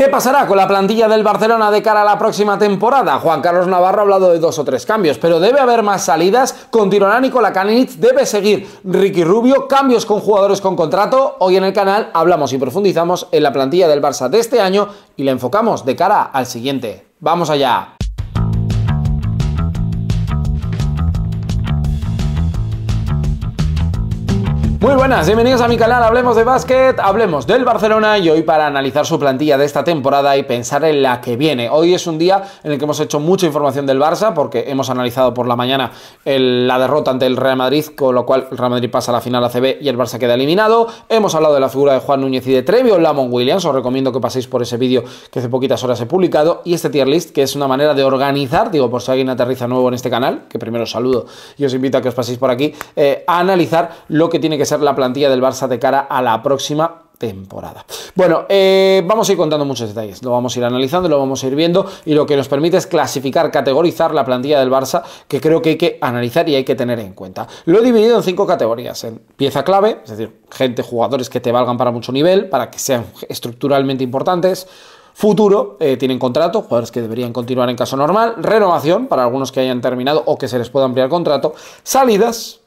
¿Qué pasará con la plantilla del Barcelona de cara a la próxima temporada? Juan Carlos Navarro ha hablado de dos o tres cambios, pero debe haber más salidas. Continuará Nicola Kalinic, debe seguir Ricky Rubio, cambios con jugadores con contrato. Hoy en el canal hablamos y profundizamos en la plantilla del Barça de este año y la enfocamos de cara al siguiente. ¡Vamos allá! Muy buenas, bienvenidos a mi canal Hablemos de Básquet, hablemos del Barcelona y hoy para analizar su plantilla de esta temporada y pensar en la que viene. Hoy es un día en el que hemos hecho mucha información del Barça porque hemos analizado por la mañana la derrota ante el Real Madrid, con lo cual el Real Madrid pasa a la final ACB y el Barça queda eliminado. Hemos hablado de la figura de Juan Núñez y de Trevio Lamon Williams, os recomiendo que paséis por ese vídeo que hace poquitas horas he publicado y este tier list que es una manera de organizar, digo por si alguien aterriza nuevo en este canal, que primero os saludo y os invito a que os paséis por aquí, eh, a analizar lo que tiene que ser ser la plantilla del Barça de cara a la próxima temporada. Bueno, eh, vamos a ir contando muchos detalles, lo vamos a ir analizando, lo vamos a ir viendo y lo que nos permite es clasificar, categorizar la plantilla del Barça que creo que hay que analizar y hay que tener en cuenta. Lo he dividido en cinco categorías, en pieza clave, es decir, gente, jugadores que te valgan para mucho nivel, para que sean estructuralmente importantes, futuro, eh, tienen contrato, jugadores que deberían continuar en caso normal, renovación para algunos que hayan terminado o que se les pueda ampliar contrato, salidas,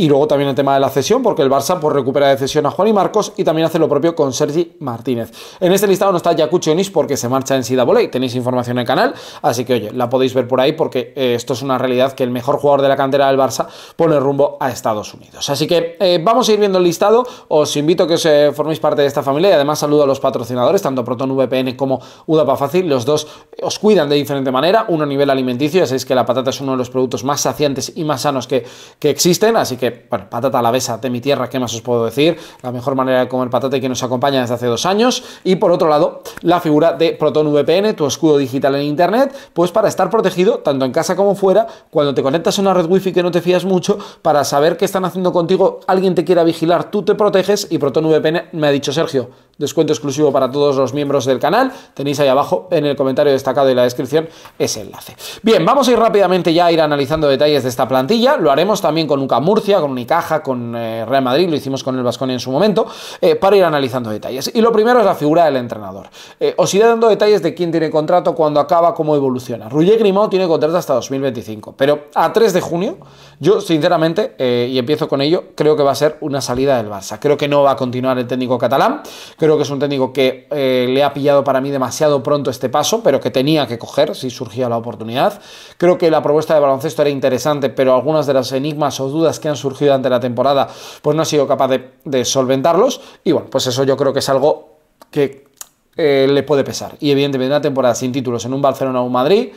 y luego también el tema de la cesión, porque el Barça pues, recupera de cesión a Juan y Marcos y también hace lo propio con Sergi Martínez. En este listado no está Yacucho porque se marcha en Boley. tenéis información en el canal, así que oye, la podéis ver por ahí porque eh, esto es una realidad que el mejor jugador de la cantera del Barça pone rumbo a Estados Unidos. Así que eh, vamos a ir viendo el listado, os invito a que os eh, forméis parte de esta familia y además saludo a los patrocinadores, tanto Proton VPN como Udapa Fácil, los dos os cuidan de diferente manera, uno a nivel alimenticio, ya sabéis que la patata es uno de los productos más saciantes y más sanos que, que existen, así que Patata bueno, patata alavesa de mi tierra, ¿qué más os puedo decir? La mejor manera de comer patata que nos acompaña desde hace dos años. Y por otro lado, la figura de Proton VPN, tu escudo digital en Internet, pues para estar protegido tanto en casa como fuera, cuando te conectas a una red wifi que no te fías mucho, para saber qué están haciendo contigo, alguien te quiera vigilar, tú te proteges y Proton VPN me ha dicho Sergio descuento exclusivo para todos los miembros del canal. Tenéis ahí abajo en el comentario destacado y la descripción ese enlace. Bien, vamos a ir rápidamente ya a ir analizando detalles de esta plantilla. Lo haremos también con Luca Murcia, con Unicaja, con eh, Real Madrid, lo hicimos con el Vasconi en su momento, eh, para ir analizando detalles. Y lo primero es la figura del entrenador. Eh, os iré dando detalles de quién tiene contrato, cuándo acaba, cómo evoluciona. Ruggier Grimaud tiene contrato hasta 2025, pero a 3 de junio, yo sinceramente, y empiezo con ello, creo que va a ser una salida del Barça. Creo que no va a continuar el técnico catalán. Creo que es un técnico que eh, le ha pillado para mí demasiado pronto este paso, pero que tenía que coger si surgía la oportunidad. Creo que la propuesta de baloncesto era interesante, pero algunas de las enigmas o dudas que han surgido ante la temporada, pues no ha sido capaz de, solventarlos. Y bueno, pues eso yo creo que es algo que eh, le puede pesar. Y evidentemente una temporada sin títulos en un Barcelona o un Madrid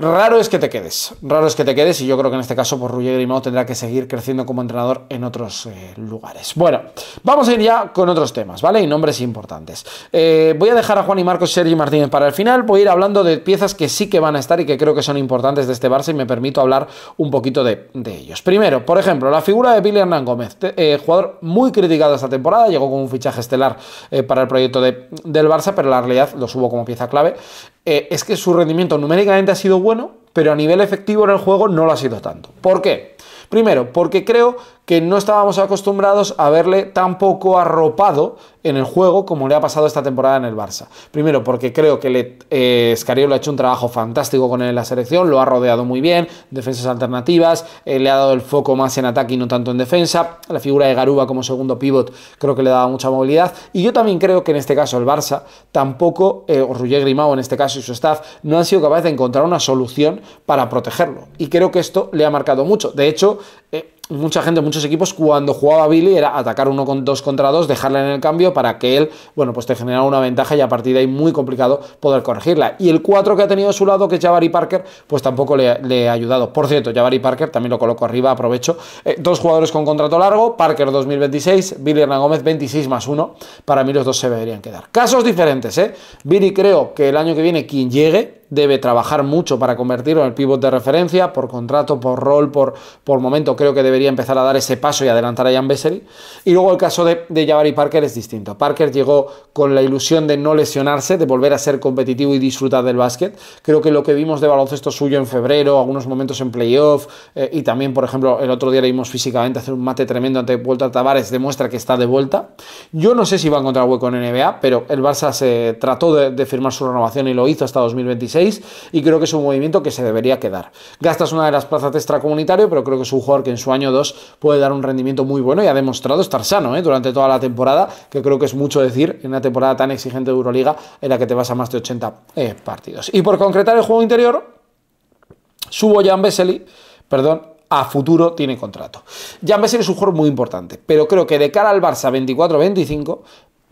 Raro es que te quedes, raro es que te quedes y yo creo que en este caso por pues, Grimaud tendrá que seguir creciendo como entrenador en otros eh, lugares. Bueno, vamos a ir ya con otros temas, ¿vale? Y nombres importantes. Eh, voy a dejar a Juan y Marcos Sergio Martínez para el final, voy a ir hablando de piezas que sí que van a estar y que creo que son importantes de este Barça y me permito hablar un poquito de, ellos. Primero, por ejemplo, la figura de Billy Hernán Gómez, eh, jugador muy criticado esta temporada, llegó con un fichaje estelar para el proyecto del Barça, pero la realidad lo subo como pieza clave eh, es que su rendimiento numéricamente ha sido bueno, pero a nivel efectivo en el juego no lo ha sido tanto. ¿Por qué? Primero, porque creo que no estábamos acostumbrados a verle tan poco arropado en el juego como le ha pasado esta temporada en el Barça. Primero, porque creo que le, eh, ha hecho un trabajo fantástico con él en la selección, lo ha rodeado muy bien, defensas alternativas, eh, le ha dado el foco más en ataque y no tanto en defensa. La figura de Garuba como segundo pivot creo que le daba mucha movilidad. Y yo también creo que en este caso el Barça tampoco, eh, o Rugger Grimao en este caso y su staff, no han sido capaces de encontrar una solución para protegerlo. Y creo que esto le ha marcado mucho. De hecho, mucha gente, muchos equipos, cuando jugaba Billy era atacar uno con dos contra dos, Dejarla en el cambio para que él, bueno, pues te generara una ventaja y a partir de ahí muy complicado poder corregirla. Y el 4 que ha tenido a su lado, que es Jabari Parker, pues tampoco le, ha ayudado. Por cierto, Jabari Parker también lo coloco arriba, aprovecho. Eh, dos jugadores con contrato largo, Parker 2026, Billy Hernán Gómez 26 más 1. Para mí los dos se deberían quedar. Casos diferentes, ¿eh? Billy creo que el año que viene quien llegue debe trabajar mucho para convertirlo en el pivot de referencia, por contrato, por rol, por, por momento creo que debería empezar a dar ese paso y adelantar a Jan Vesely. Y luego el caso de, de Parker es distinto. Parker llegó con la ilusión de no lesionarse, de volver a ser competitivo y disfrutar del básquet. Creo que lo que vimos de baloncesto suyo en febrero, algunos momentos en playoff, eh, y también, por ejemplo, el otro día le vimos físicamente hacer un mate tremendo ante Vuelta a Tavares, demuestra que está de vuelta. Yo no sé si va a encontrar hueco en NBA, pero el Barça se trató de firmar su renovación y lo hizo hasta 2026 y creo que es un movimiento que se debería quedar. Gastas una de las plazas de extracomunitario, pero creo que es un jugador que en su año 2 puede dar un rendimiento muy bueno y ha demostrado estar sano ¿eh? durante toda la temporada, que creo que es mucho decir en una temporada tan exigente de Euroliga en la que te vas a más de 80 eh, partidos. Y por concretar el juego interior, subo Jan Vesely, perdón, a futuro tiene contrato. Jan Vesely es un jugador muy importante, pero creo que de cara al Barça 24-25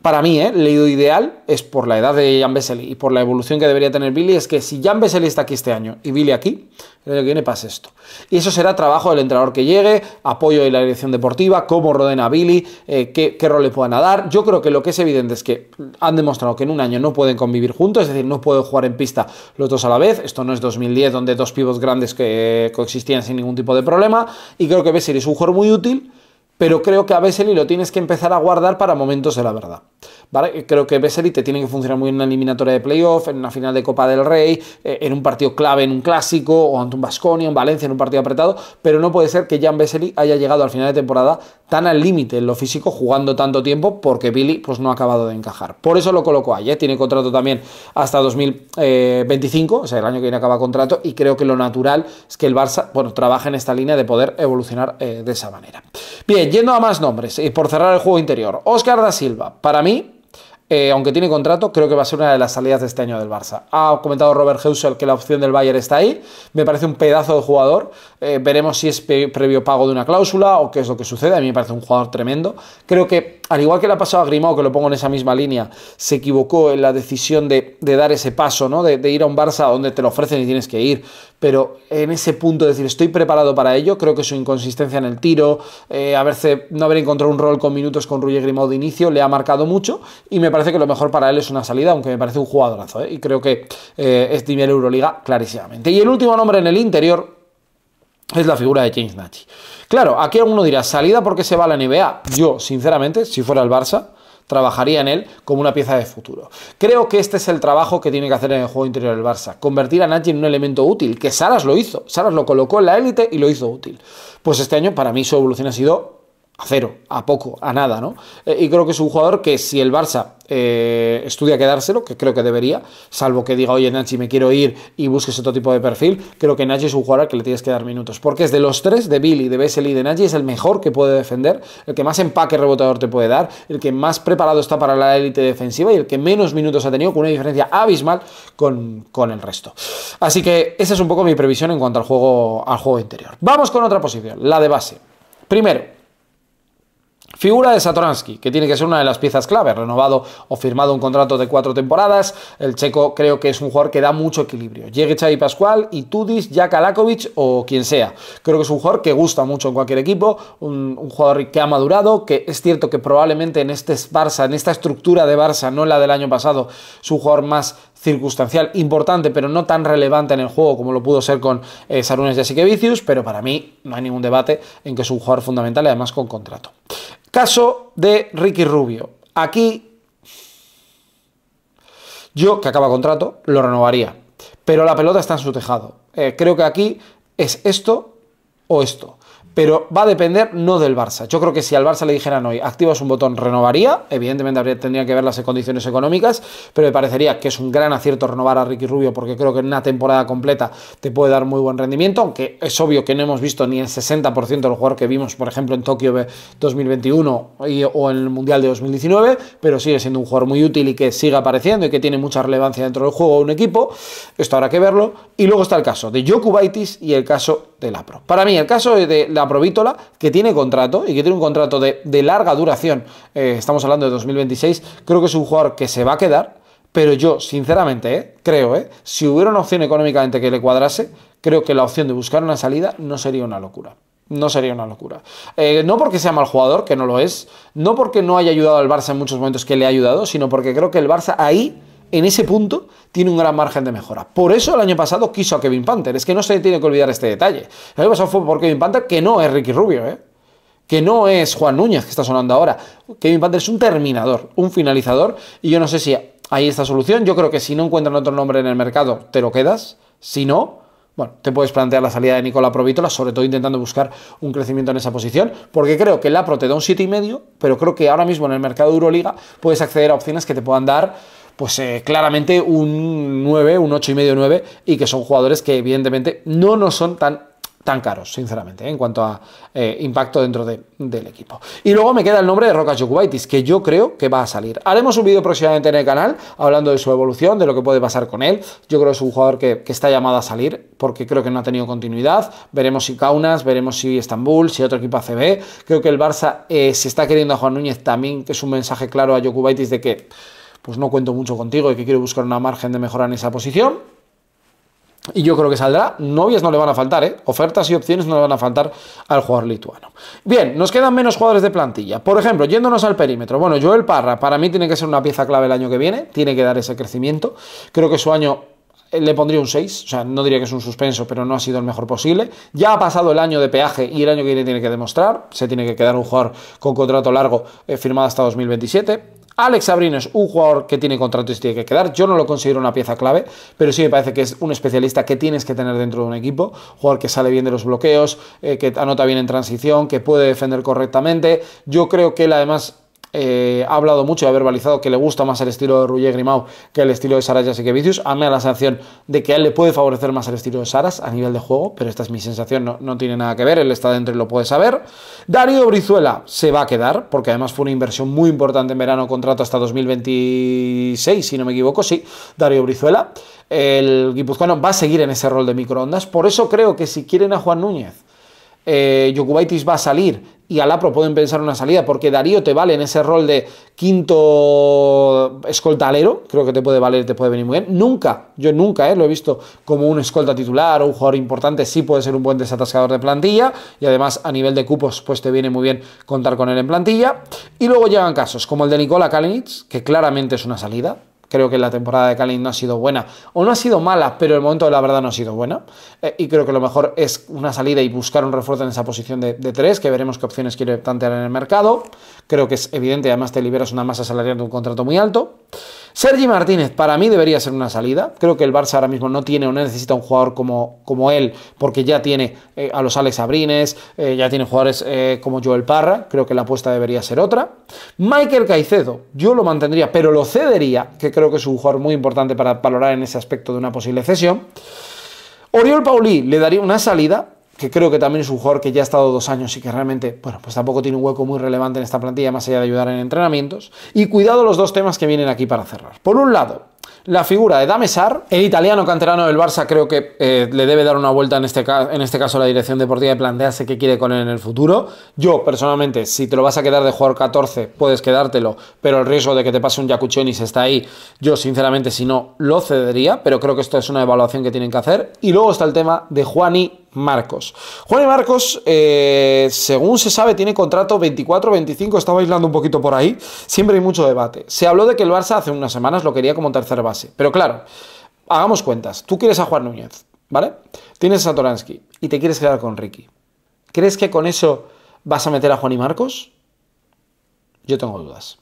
para mí, el ¿eh? leído ideal, es por la edad de Jan Vesely y por la evolución que debería tener Billy, es que si Jan Vesely está aquí este año y Billy aquí, el que viene pasa esto. Y eso será trabajo del entrenador que llegue, apoyo de la dirección deportiva, cómo roden a Billy, eh, qué, rol le puedan dar. Yo creo que lo que es evidente es que han demostrado que en un año no pueden convivir juntos, es decir, no pueden jugar en pista los dos a la vez. Esto no es 2010, donde dos pibos grandes que eh, coexistían sin ningún tipo de problema. Y creo que Vesely es un jugador muy útil pero creo que a Vesely lo tienes que empezar a guardar para momentos de la verdad. ¿vale? Creo que Vesely te tiene que funcionar muy en una eliminatoria de playoff, en una final de Copa del Rey, eh, en un partido clave, en un clásico, o ante un Basconia, en Valencia, en un partido apretado, pero no puede ser que Jan Vesely haya llegado al final de temporada tan al límite en lo físico, jugando tanto tiempo, porque Billy pues, no ha acabado de encajar. Por eso lo colocó ahí, ¿eh? tiene contrato también hasta 2025, eh, o sea, el año que viene acaba contrato, y creo que lo natural es que el Barça bueno, trabaje en esta línea de poder evolucionar de esa manera. Bien, yendo a más nombres, y eh, por cerrar el juego interior, Oscar da Silva, para mí, eh, aunque tiene contrato, creo que va a ser una de las salidas de este año del Barça. Ha comentado Robert Heusel que la opción del Bayern está ahí. Me parece un pedazo de jugador. Eh, veremos si es previo pago de una cláusula o qué es lo que sucede. A mí me parece un jugador tremendo. Creo que, al igual que le ha pasado a Grimaud, que lo pongo en esa misma línea, se equivocó en la decisión de, dar ese paso, De, ir a un Barça donde te lo ofrecen y tienes que ir. Pero en ese punto decir, estoy preparado para ello, creo que su inconsistencia en el tiro, eh, no haber encontrado un rol con minutos con Ruye Grimaud de inicio, le ha marcado mucho y me parece que lo mejor para él es una salida, aunque me parece un jugadorazo, ¿eh? y creo que eh, es nivel Euroliga clarísimamente. Y el último nombre en el interior es la figura de James Nachi. Claro, aquí alguno dirá, salida porque se va a la NBA. Yo, sinceramente, si fuera el Barça, trabajaría en él como una pieza de futuro. Creo que este es el trabajo que tiene que hacer en el juego interior del Barça, convertir a Nachi en un elemento útil, que Saras lo hizo, Saras lo colocó en la élite y lo hizo útil. Pues este año para mí su evolución ha sido a cero, a poco, a nada, ¿no? Eh, y creo que es un jugador que si el Barça eh, estudia quedárselo, que creo que debería, salvo que diga, oye Nachi, me quiero ir y busques otro tipo de perfil, creo que Nachi es un jugador al que le tienes que dar minutos, porque es de los tres, de Billy, de Bessel y de Nachi, es el mejor que puede defender, el que más empaque rebotador te puede dar, el que más preparado está para la élite defensiva y el que menos minutos ha tenido, con una diferencia abismal con, con el resto. Así que esa es un poco mi previsión en cuanto al juego, al juego interior. Vamos con otra posición, la de base. Primero, Figura de Satoransky, que tiene que ser una de las piezas clave, renovado o firmado un contrato de cuatro temporadas. El checo creo que es un jugador que da mucho equilibrio. Llegue Xavi Pascual, Itudis, tudis Alakovic o quien sea. Creo que es un jugador que gusta mucho en cualquier equipo, un, jugador que ha madurado, que es cierto que probablemente en este Barça, en esta estructura de Barça, no en la del año pasado, es un jugador más circunstancial, importante, pero no tan relevante en el juego como lo pudo ser con eh, Sarunes y pero para mí no hay ningún debate en que es un jugador fundamental y además con contrato. Caso de Ricky Rubio. Aquí yo, que acaba contrato, lo renovaría. Pero la pelota está en su tejado. Eh, creo que aquí es esto o esto pero va a depender no del Barça. Yo creo que si al Barça le dijeran hoy, activas un botón, renovaría, evidentemente habría, tendría que ver las condiciones económicas, pero me parecería que es un gran acierto renovar a Ricky Rubio porque creo que en una temporada completa te puede dar muy buen rendimiento, aunque es obvio que no hemos visto ni el 60% del jugador que vimos, por ejemplo, en Tokio 2021 o en el Mundial de 2019, pero sigue siendo un jugador muy útil y que sigue apareciendo y que tiene mucha relevancia dentro del juego o un equipo. Esto habrá que verlo. Y luego está el caso de Jokubaitis y el caso de Lapro. Para mí, el caso de la Provítola, que tiene contrato y que tiene un contrato de, larga duración, eh, estamos hablando de 2026, creo que es un jugador que se va a quedar, pero yo sinceramente eh, creo, eh, si hubiera una opción económicamente que le cuadrase, creo que la opción de buscar una salida no sería una locura. No sería una locura. no porque sea mal jugador, que no lo es, no porque no haya ayudado al Barça en muchos momentos que le ha ayudado, sino porque creo que el Barça ahí en ese punto tiene un gran margen de mejora. Por eso el año pasado quiso a Kevin Panther. Es que no se tiene que olvidar este detalle. El año pasado fue por Kevin Panther, que no es Ricky Rubio, ¿eh? que no es Juan Núñez que está sonando ahora. Kevin Panther es un terminador, un finalizador. Y yo no sé si hay esta solución. Yo creo que si no encuentran otro nombre en el mercado, te lo quedas. Si no, bueno, te puedes plantear la salida de Nicola Provítola, sobre todo intentando buscar un crecimiento en esa posición, porque creo que el APRO te da un 7,5, pero creo que ahora mismo en el mercado de Euroliga puedes acceder a opciones que te puedan dar pues eh, claramente un 9, un 8,5, 9, y que son jugadores que evidentemente no nos son tan tan caros, sinceramente, ¿eh? en cuanto a eh, impacto dentro del equipo. Y luego me queda el nombre de Roca Jokubaitis, que yo creo que va a salir. Haremos un vídeo próximamente en el canal hablando de su evolución, de lo que puede pasar con él. Yo creo que es un jugador que, está llamado a salir porque creo que no ha tenido continuidad. Veremos si Kaunas, veremos si Estambul, si otro equipo ACB. Creo que el Barça, se está queriendo a Juan Núñez, también que es un mensaje claro a Jokubaitis de que pues no cuento mucho contigo y que quiero buscar una margen de mejora en esa posición. Y yo creo que saldrá. Novias no le van a faltar, ¿eh? Ofertas y opciones no le van a faltar al jugador lituano. Bien, nos quedan menos jugadores de plantilla. Por ejemplo, yéndonos al perímetro. Bueno, Joel Parra, para mí tiene que ser una pieza clave el año que viene. Tiene que dar ese crecimiento. Creo que su año eh, le pondría un 6, o sea, no diría que es un suspenso, pero no ha sido el mejor posible. Ya ha pasado el año de peaje y el año que viene tiene que demostrar, se tiene que quedar un jugador con contrato largo eh, firmado hasta 2027. Alex Sabrino es un jugador que tiene contrato y tiene que quedar. Yo no lo considero una pieza clave, pero sí me parece que es un especialista que tienes que tener dentro de un equipo. Jugador que sale bien de los bloqueos, eh, que anota bien en transición, que puede defender correctamente. Yo creo que él además eh, ha hablado mucho y ha verbalizado que le gusta más el estilo de Ruye Grimaud que el estilo de Saras Yasekevicius, A mí me la sensación de que a él le puede favorecer más el estilo de Saras a nivel de juego, pero esta es mi sensación, no, no tiene nada que ver, él está dentro y lo puede saber. Darío Brizuela se va a quedar, porque además fue una inversión muy importante en verano, contrato hasta 2026, si no me equivoco, sí, Darío Brizuela. El guipuzcoano va a seguir en ese rol de microondas, por eso creo que si quieren a Juan Núñez eh, Yokubaitis va a salir y Alapro pueden pensar una salida, porque Darío te vale en ese rol de quinto escoltalero, creo que te puede valer, te puede venir muy bien. Nunca, yo nunca eh, lo he visto como un escolta titular o un jugador importante, sí puede ser un buen desatascador de plantilla, y además a nivel de cupos, pues te viene muy bien contar con él en plantilla. Y luego llegan casos como el de Nikola Kalinic, que claramente es una salida, Creo que la temporada de Cali no ha sido buena, o no ha sido mala, pero el momento de la verdad no ha sido buena. Eh, y creo que lo mejor es una salida y buscar un refuerzo en esa posición de, de tres, que veremos qué opciones quiere plantear en el mercado. Creo que es evidente, además te liberas una masa salarial de un contrato muy alto. Sergi Martínez para mí debería ser una salida. Creo que el Barça ahora mismo no tiene o no necesita un jugador como, como él, porque ya tiene eh, a los Alex Abrines, eh, ya tiene jugadores eh, como Joel Parra. Creo que la apuesta debería ser otra. Michael Caicedo, yo lo mantendría, pero lo cedería, que creo que es un jugador muy importante para valorar en ese aspecto de una posible cesión. Oriol Paulí le daría una salida, que creo que también es un jugador que ya ha estado dos años y que realmente, bueno, pues tampoco tiene un hueco muy relevante en esta plantilla, más allá de ayudar en entrenamientos. Y cuidado los dos temas que vienen aquí para cerrar. Por un lado, la figura de Damesar, el italiano canterano del Barça creo que eh, le debe dar una vuelta en este, en este caso a la dirección deportiva y plantearse qué quiere con él en el futuro. Yo personalmente, si te lo vas a quedar de jugador 14, puedes quedártelo, pero el riesgo de que te pase un Si está ahí. Yo sinceramente si no, lo cedería, pero creo que esto es una evaluación que tienen que hacer. Y luego está el tema de Juani Marcos. Juan y Marcos, eh, según se sabe, tiene contrato 24-25, estaba aislando un poquito por ahí, siempre hay mucho debate. Se habló de que el Barça hace unas semanas lo quería como tercer base. Pero claro, hagamos cuentas. Tú quieres a Juan Núñez, ¿vale? Tienes a Toransky y te quieres quedar con Ricky. ¿Crees que con eso vas a meter a Juan y Marcos? Yo tengo dudas.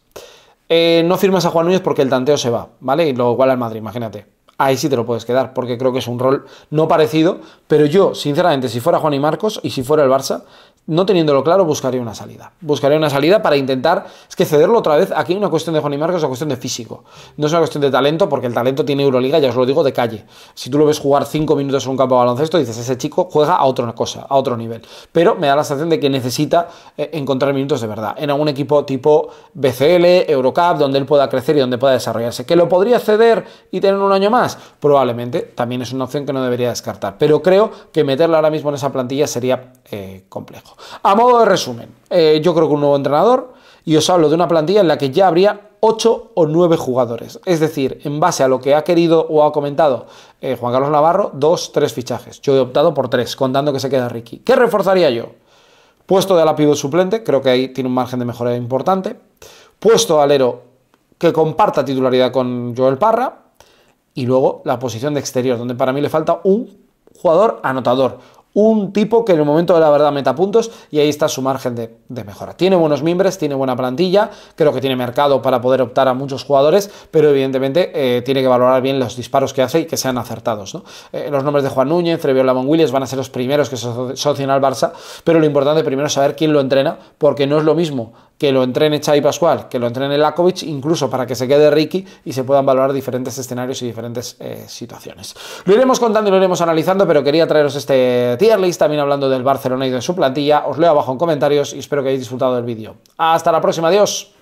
Eh, no firmas a Juan Núñez porque el tanteo se va, ¿vale? Y luego igual al Madrid, imagínate. Ahí sí te lo puedes quedar, porque creo que es un rol no parecido, pero yo, sinceramente, si fuera Juan y Marcos y si fuera el Barça, no teniéndolo claro, buscaría una salida. Buscaría una salida para intentar. Es que cederlo otra vez, aquí una cuestión de Juan y Marcos es una cuestión de físico. No es una cuestión de talento, porque el talento tiene Euroliga, ya os lo digo, de calle. Si tú lo ves jugar cinco minutos en un campo de baloncesto, dices, ese chico juega a otra cosa, a otro nivel. Pero me da la sensación de que necesita eh, encontrar minutos de verdad. En algún equipo tipo BCL, Eurocup, donde él pueda crecer y donde pueda desarrollarse. ¿Que lo podría ceder y tener un año más? Probablemente. También es una opción que no debería descartar. Pero creo que meterlo ahora mismo en esa plantilla sería eh, complejo. A modo de resumen, eh, yo creo que un nuevo entrenador, y os hablo de una plantilla en la que ya habría 8 o 9 jugadores. Es decir, en base a lo que ha querido o ha comentado eh, Juan Carlos Navarro, 2, 3 fichajes. Yo he optado por 3, contando que se queda Ricky. ¿Qué reforzaría yo? Puesto de ala pivot suplente, creo que ahí tiene un margen de mejora importante. Puesto de alero que comparta titularidad con Joel Parra. Y luego la posición de exterior, donde para mí le falta un jugador anotador un tipo que en el momento de la verdad meta puntos y ahí está su margen de, mejora. Tiene buenos mimbres, tiene buena plantilla, creo que tiene mercado para poder optar a muchos jugadores, pero evidentemente eh, tiene que valorar bien los disparos que hace y que sean acertados. Eh, los nombres de Juan Núñez, Trevio Lamont Williams van a ser los primeros que se asocien al Barça, pero lo importante primero es saber quién lo entrena, porque no es lo mismo que lo entrene Chai Pascual, que lo entrene Lakovic, incluso para que se quede Ricky y se puedan valorar diferentes escenarios y diferentes eh, situaciones. Lo iremos contando y lo iremos analizando, pero quería traeros este tier también hablando del Barcelona y de su plantilla. Os leo abajo en comentarios y espero que hayáis disfrutado del vídeo. Hasta la próxima, adiós.